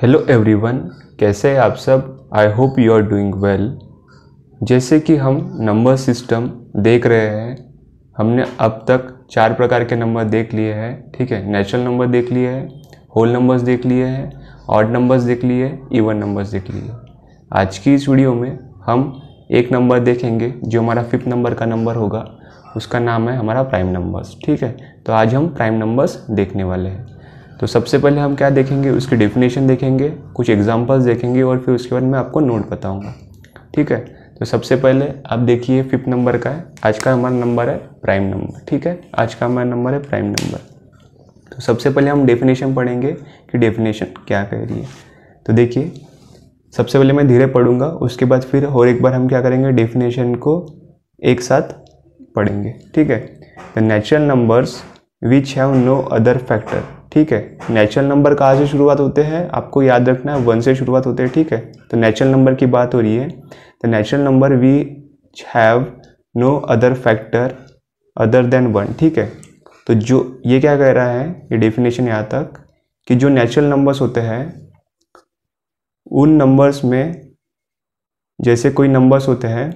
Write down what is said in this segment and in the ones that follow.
Hello everyone कैसे हैं आप सब I hope you are doing well जैसे कि हम नंबर सिस्टम देख रहे हैं हमने अब तक चार प्रकार के नंबर देख लिए हैं ठीक है नेचुरल नंबर देख लिए हैं होल नंबर्स देख लिए हैं ऑड नंबर्स देख लिए इवन नंबर्स देख लिए आज की इस वीडियो में हम एक नंबर देखेंगे जो हमारा फिफ्थ नंबर का नंबर होगा उसका नाम है हमारा प्राइम नंबर्स ठीक है तो आज हम प्राइम नंबर्स देखने वाले हैं तो सबसे पहले हम क्या देखेंगे उसकी डेफिनेशन देखेंगे कुछ एग्जाम्पल्स देखेंगे और फिर उसके बाद मैं आपको नोट बताऊँगा ठीक है तो सबसे पहले आप देखिए फिफ्थ नंबर का है आज का हमारा नंबर है प्राइम नंबर ठीक है आज का हमारा नंबर है प्राइम नंबर तो सबसे पहले हम डेफिनेशन पढ़ेंगे कि डेफिनेशन क्या कह रही है तो देखिए सबसे पहले मैं धीरे पढ़ूंगा उसके बाद फिर और एक बार हम क्या करेंगे डेफिनेशन को एक साथ पढ़ेंगे ठीक है the natural numbers which have no other factor ठीक है नेचुरल नंबर कहाँ से शुरुआत होते हैं आपको याद रखना है वन से शुरुआत होते हैं ठीक है तो नेचुरल नंबर की बात हो रही है तो natural number we have no other factor other than one ठीक है तो जो ये क्या कह रहा है ये डेफिनेशन यहाँ तक कि जो नेचुरल नंबर्स होते हैं उन नंबर्स में जैसे कोई नंबर्स होते हैं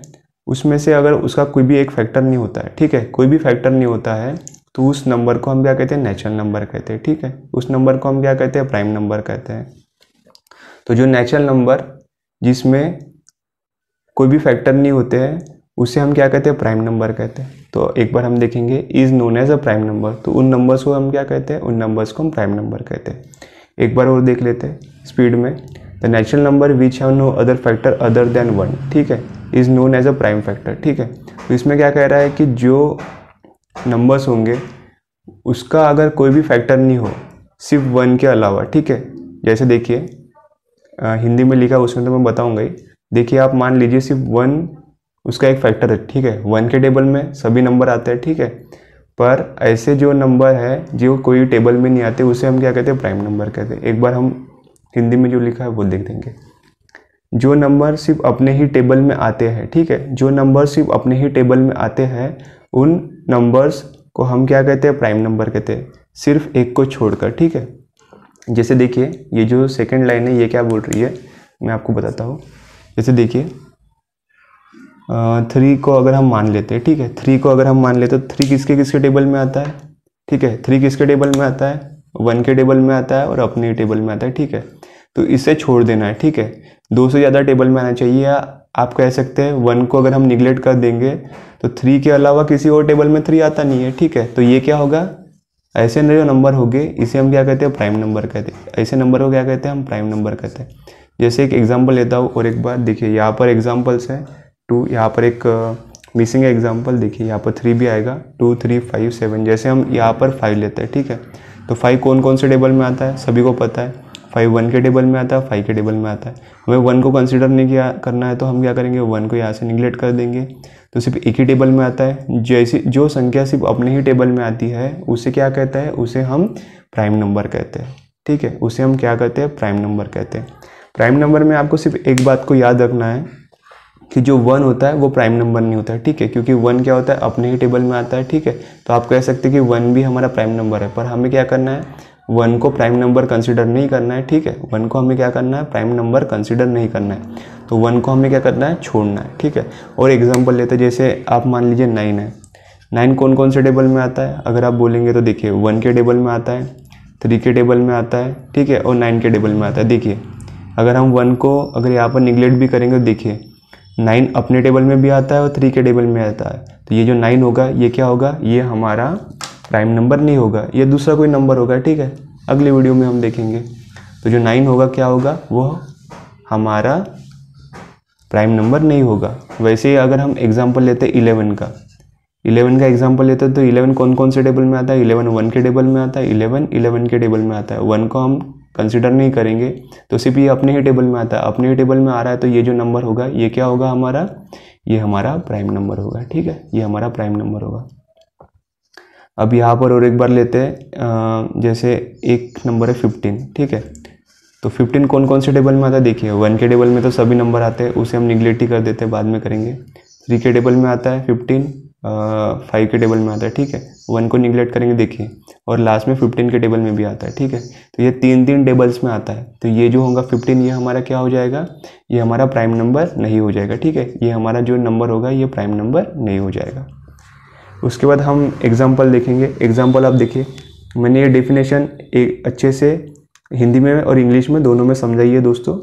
उसमें से अगर उसका कोई भी एक फैक्टर नहीं होता है ठीक है कोई भी फैक्टर नहीं होता है तो उस नंबर को हम क्या कहते हैं नेचुरल नंबर कहते हैं ठीक है उस नंबर को हम क्या कहते हैं प्राइम नंबर कहते हैं तो जो नेचुरल नंबर जिसमें कोई भी फैक्टर नहीं होते हैं उसे हम क्या कहते हैं प्राइम नंबर कहते हैं तो एक बार हम देखेंगे is known as a prime number तो उन नंबर्स को हम क्या कहते हैं उन नंबर्स को हम प्राइम नंबर कहते हैं एक बार और देख लेते हैं स्पीड में the natural number which have no other factor other than one ठीक है is known as a prime factor ठीक है तो इसमें क्या कह रहा है कि जो नंबर्स होंगे उसका अगर कोई भी फैक्टर नहीं हो सिर्फ वन के अलावा ठीक है जैसे देखिए हिंदी में लिखा उसमें तो मैं बताऊंगा ही देखिए आप मान लीजिए सिर्फ वन उसका एक फैक्टर है ठीक है वन के टेबल में सभी नंबर आते हैं ठीक है पर ऐसे जो नंबर है जो कोई टेबल में नहीं आते उसे हम क्या कहते हैं प्राइम नंबर कहते हैं एक बार हम हिंदी में जो लिखा है वो देख देंगे जो नंबर सिर्फ अपने ही टेबल में आते हैं ठीक है जो नंबर सिर्फ अपने ही टेबल में आते हैं उन नंबर्स को हम क्या कहते हैं प्राइम नंबर कहते हैं सिर्फ एक को छोड़कर ठीक है जैसे देखिए ये जो सेकंड लाइन है ये क्या बोल रही है मैं आपको बताता हूँ जैसे देखिए थ्री को अगर हम मान लेते हैं ठीक है थ्री को अगर हम मान लेते तो थ्री किसके किसके टेबल में आता है ठीक है थ्री किसके टेबल में आता है वन के टेबल में आता है और अपने टेबल में आता है ठीक है तो इसे छोड़ देना है ठीक है दो से ज़्यादा टेबल में आना चाहिए या आप कह सकते हैं वन को अगर हम निगलेक्ट कर देंगे तो थ्री के अलावा किसी और टेबल में थ्री आता नहीं है ठीक है तो ये क्या होगा ऐसे नए नंबर हो गए इसे हम क्या कहते हैं प्राइम नंबर कहते हैं ऐसे नंबर को क्या कहते हैं हम प्राइम नंबर कहते हैं जैसे एक एग्जाम्पल लेता हूँ और एक बार देखिए यहाँ पर एग्जाम्पल्स है टू यहाँ पर एक मिसिंग uh, एग्जाम्पल देखिए यहाँ पर थ्री भी आएगा टू थ्री फाइव सेवन जैसे हम यहाँ पर फाइव लेते हैं ठीक है तो फाइव कौन कौन से टेबल में आता है सभी को पता है फाइव वन के टेबल में आता है फाइव के टेबल में आता है हमें वन को कंसिडर नहीं किया करना है तो हम क्या करेंगे वन को यहाँ से निगलेक्ट कर देंगे तो सिर्फ एक ही टेबल में आता है जैसी जो संख्या सिर्फ अपने ही टेबल में आती है उसे क्या कहता है उसे हम प्राइम नंबर कहते हैं ठीक है उसे हम क्या कहते हैं प्राइम नंबर कहते हैं प्राइम नंबर में आपको सिर्फ एक बात को याद रखना है कि जो वन होता है वो प्राइम नंबर नहीं होता है ठीक है क्योंकि वन क्या होता है अपने ही टेबल में आता है ठीक है तो आप कह सकते हैं कि वन भी हमारा प्राइम नंबर है पर हमें क्या करना है वन को प्राइम नंबर कंसिडर नहीं करना है ठीक है वन को हमें क्या करना है प्राइम नंबर कंसिडर नहीं करना है तो वन को हमें क्या करना है छोड़ना है ठीक है और एग्जाम्पल लेते हैं जैसे आप मान लीजिए नाइन है नाइन कौन कौन से टेबल में आता है अगर आप बोलेंगे तो देखिए वन के टेबल में आता है थ्री के टेबल में आता है ठीक है और नाइन के टेबल में आता है देखिए अगर हम वन को अगर यहाँ पर निगलेक्ट भी करेंगे तो देखिए नाइन अपने टेबल में भी आता है और थ्री के टेबल में आता है तो ये जो नाइन होगा ये क्या होगा ये हमारा प्राइम नंबर नहीं होगा ये दूसरा कोई नंबर होगा ठीक है अगली वीडियो में हम देखेंगे तो जो नाइन होगा क्या होगा वो हमारा प्राइम नंबर नहीं होगा वैसे ही अगर हम एग्जाम्पल लेते इलेवन का इलेवन का एग्जाम्पल लेते हैं तो इलेवन कौन कौन से टेबल में आता है इलेवन वन के टेबल में आता है इलेवन इलेवन के टेबल में आता है वन को हम कंसिडर नहीं करेंगे तो सिर्फ ये अपने ही टेबल में आता है अपने ही टेबल में आ रहा है तो ये जो नंबर होगा ये क्या होगा हमारा ये हमारा प्राइम नंबर होगा ठीक है ये हमारा प्राइम नंबर होगा अब यहाँ पर और एक बार लेते हैं जैसे एक नंबर है फिफ्टीन ठीक है तो फिफ्टीन कौन कौन से टेबल में आता है देखिए वन के टेबल में तो सभी नंबर आते हैं उसे हम निगलेक्ट ही कर देते हैं बाद में करेंगे थ्री के टेबल में आता है फिफ्टीन फाइव के टेबल में आता है ठीक है वन को निगलेक्ट करेंगे देखिए और लास्ट में फिफ्टीन के टेबल में भी आता है ठीक है तो ये तीन तीन टेबल्स में आता है तो ये जो होगा फिफ्टीन ये हमारा क्या हो जाएगा ये हमारा प्राइम नंबर नहीं हो जाएगा ठीक है ये हमारा जो नंबर होगा ये प्राइम नंबर नहीं हो जाएगा उसके बाद हम एग्ज़ाम्पल देखेंगे एग्ज़ाम्पल आप देखिए मैंने ये डेफिनेशन एक अच्छे से हिंदी में और इंग्लिश में दोनों में समझाई है दोस्तों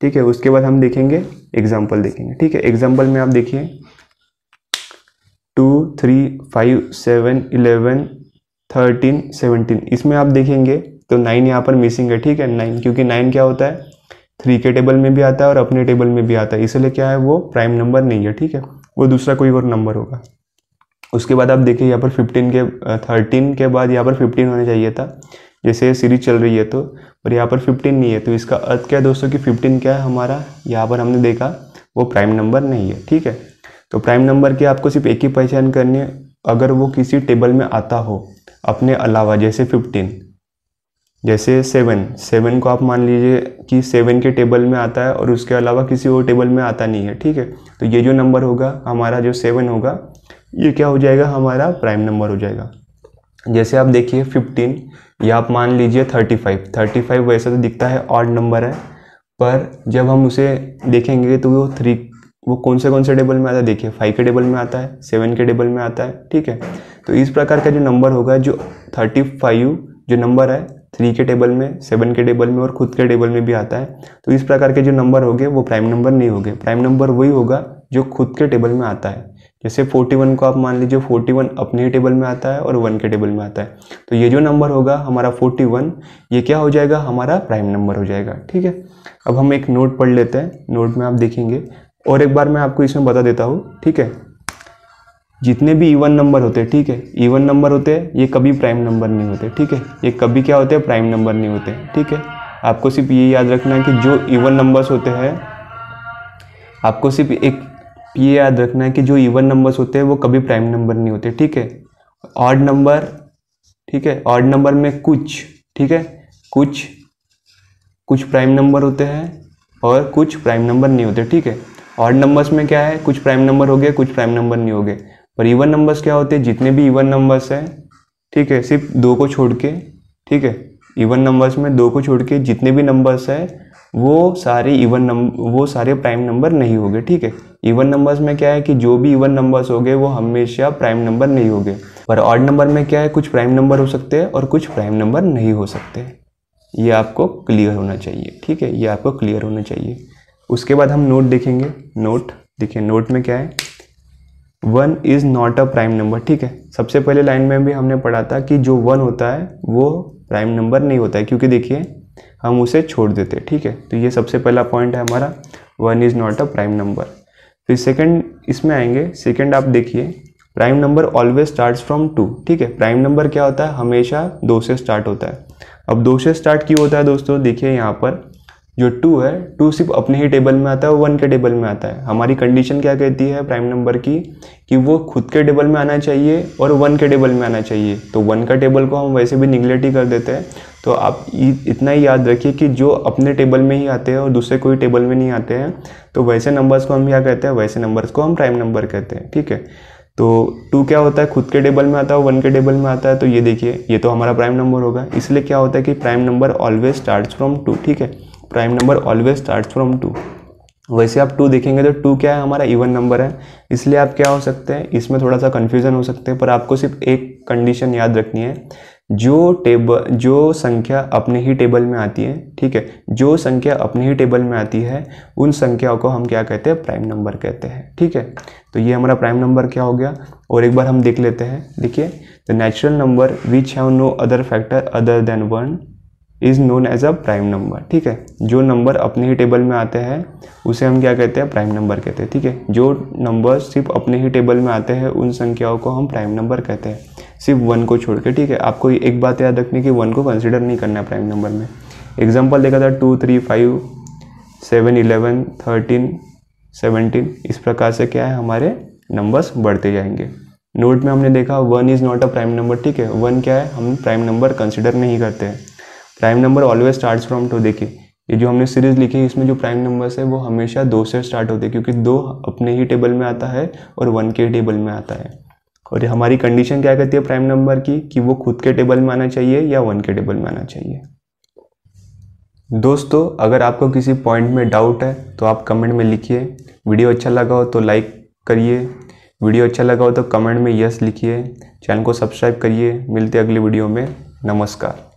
ठीक है उसके बाद हम देखेंगे एग्ज़ाम्पल देखेंगे ठीक है एग्ज़ाम्पल में आप देखिए two three five seven eleven thirteen seventeen इसमें आप देखेंगे तो नाइन यहाँ पर मिसिंग है ठीक है नाइन क्योंकि नाइन क्या होता है थ्री के टेबल में भी आता है और अपने टेबल में भी आता है इसलिए क्या है वो प्राइम नंबर नहीं है ठीक है वो दूसरा कोई और नंबर होगा उसके बाद आप देखिए यहाँ पर 15 के 13 के बाद यहाँ पर 15 होना चाहिए था जैसे सीरीज चल रही है तो पर यहाँ पर 15 नहीं है तो इसका अर्थ क्या है दोस्तों कि 15 क्या है हमारा यहाँ पर हमने देखा वो प्राइम नंबर नहीं है ठीक है तो प्राइम नंबर की आपको सिर्फ एक ही पहचान करनी है अगर वो किसी टेबल में आता हो अपने अलावा जैसे फिफ्टीन जैसे सेवन सेवन को आप मान लीजिए कि सेवन के टेबल में आता है और उसके अलावा किसी और टेबल में आता नहीं है ठीक है तो ये जो नंबर होगा हमारा जो सेवन होगा ये क्या हो जाएगा हमारा प्राइम नंबर हो जाएगा जैसे आप देखिए 15 या आप मान लीजिए 35 35 वैसे तो दिखता है ऑड नंबर है पर जब हम उसे देखेंगे तो वो थ्री वो कौन से कौन से टेबल में आता है देखिए फाइव के टेबल में आता है सेवन के टेबल में आता है ठीक है तो इस प्रकार का जो नंबर होगा जो थर्टी फाइव जो नंबर है थ्री के टेबल में सेवन के टेबल में और खुद के टेबल में भी आता है तो इस प्रकार के जो नंबर हो गए वो प्राइम नंबर नहीं होंगे प्राइम नंबर वही होगा जो खुद के टेबल में आता है जैसे 41 को आप मान लीजिए 41 अपने टेबल में आता है और 1 के टेबल में आता है तो ये जो नंबर होगा हमारा 41 ये क्या हो जाएगा हमारा प्राइम नंबर हो जाएगा ठीक है अब हम एक नोट पढ़ लेते हैं नोट में आप देखेंगे और एक बार मैं आपको इसमें बता देता हूँ ठीक है जितने भी इवन e नंबर होते हैं ठीक है इवन e नंबर होते हैं ये कभी प्राइम नंबर नहीं होते ठीक है ये कभी क्या होते हैं प्राइम नंबर नहीं होते ठीक है आपको सिर्फ ये याद रखना है कि जो इवन e नंबर्स होते हैं आपको सिर्फ एक ये याद रखना है कि जो इवन नंबर्स होते हैं वो कभी प्राइम नंबर नहीं होते ठीक है ऑड नंबर ठीक है ऑड नंबर में कुछ ठीक है कुछ कुछ प्राइम नंबर होते हैं और कुछ प्राइम नंबर नहीं होते ठीक है ऑड नंबर्स में क्या है कुछ प्राइम नंबर हो गए कुछ प्राइम नंबर नहीं हो गए पर इवन नंबर्स क्या होते हैं जितने भी इवन नंबर्स हैं ठीक है सिर्फ दो को छोड़ के ठीक है इवन नंबर्स में दो को छोड़ के जितने भी नंबर्स हैं वो सारे इवन नंबर वो सारे प्राइम नंबर नहीं होंगे ठीक है इवन नंबर्स में क्या है कि जो भी इवन नंबर्स हो गए वो हमेशा प्राइम नंबर नहीं होंगे पर ऑड नंबर में क्या है कुछ प्राइम नंबर हो सकते हैं और कुछ प्राइम नंबर नहीं हो सकते ये आपको क्लियर होना चाहिए ठीक है ये आपको क्लियर होना चाहिए उसके बाद हम नोट देखेंगे नोट देखिए नोट में क्या है one is not a prime number ठीक है सबसे पहले लाइन में भी हमने पढ़ा था कि जो वन होता है वो प्राइम नंबर नहीं होता है क्योंकि देखिए हम उसे छोड़ देते ठीक है तो ये सबसे पहला पॉइंट है हमारा one is not a prime number फिर सेकेंड इसमें आएंगे सेकेंड आप देखिए prime number always start from two ठीक है प्राइम नंबर क्या होता है हमेशा दो से स्टार्ट होता है अब दो से स्टार्ट क्यों होता है दोस्तों देखिए यहाँ पर जो टू है टू सिर्फ अपने ही टेबल में आता है वन के टेबल में आता है हमारी कंडीशन क्या कहती है प्राइम नंबर की कि वो खुद के टेबल में आना चाहिए और वन के टेबल में आना चाहिए तो वन का टेबल को हम वैसे भी निगलेक्ट ही कर देते हैं तो आप इतना ही याद रखिए कि जो अपने टेबल में ही आते हैं और दूसरे कोई टेबल में नहीं आते हैं तो वैसे नंबर्स को हम क्या कहते हैं वैसे नंबर्स को हम प्राइम नंबर कहते हैं ठीक है तो टू क्या होता है खुद के टेबल में आता है वन के टेबल में आता है तो ये देखिए ये तो हमारा प्राइम नंबर होगा इसलिए क्या होता है कि prime number always start from two ठीक है prime number always start from two वैसे आप टू देखेंगे तो टू क्या है हमारा इवन नंबर है इसलिए आप क्या हो सकते हैं इसमें थोड़ा सा कन्फ्यूज़न हो सकते हैं पर आपको सिर्फ एक कंडीशन याद रखनी है जो टेबल जो संख्या अपने ही टेबल में आती है ठीक है जो संख्या अपने ही टेबल में आती है उन संख्याओं को हम क्या कहते हैं प्राइम नंबर कहते हैं ठीक है तो ये हमारा प्राइम नंबर क्या हो गया और एक बार हम देख लेते हैं देखिए the natural number which have no other factor other than one is known as a prime number ठीक है जो नंबर अपने ही टेबल में आते हैं उसे हम क्या कहते हैं प्राइम नंबर कहते हैं ठीक है थीके? जो नंबर सिर्फ अपने ही टेबल में आते हैं उन संख्याओं को हम प्राइम नंबर कहते हैं सिर्फ वन को छोड़ के ठीक है आपको एक बात याद रखनी कि वन को कंसिडर नहीं करना है प्राइम नंबर में एग्जाम्पल देखा था two three five seven eleven thirteen seventeen इस प्रकार से क्या है हमारे नंबर्स बढ़ते जाएंगे नोट में हमने देखा one is not a prime number ठीक है वन क्या है हम प्राइम नंबर कंसिडर नहीं करते हैं prime number always start from two देखिए ये जो हमने सीरीज लिखी है इसमें जो प्राइम नंबर्स है वो हमेशा दो से स्टार्ट होते हैं क्योंकि दो अपने ही टेबल में आता है और वन के टेबल में आता है और हमारी कंडीशन क्या कहती है प्राइम नंबर की कि वो खुद के टेबल में आना चाहिए या वन के टेबल में आना चाहिए दोस्तों अगर आपको किसी पॉइंट में डाउट है तो आप कमेंट में लिखिए वीडियो अच्छा लगा हो तो लाइक करिए वीडियो अच्छा लगा हो तो कमेंट में यस लिखिए चैनल को सब्सक्राइब करिए मिलते अगले वीडियो में नमस्कार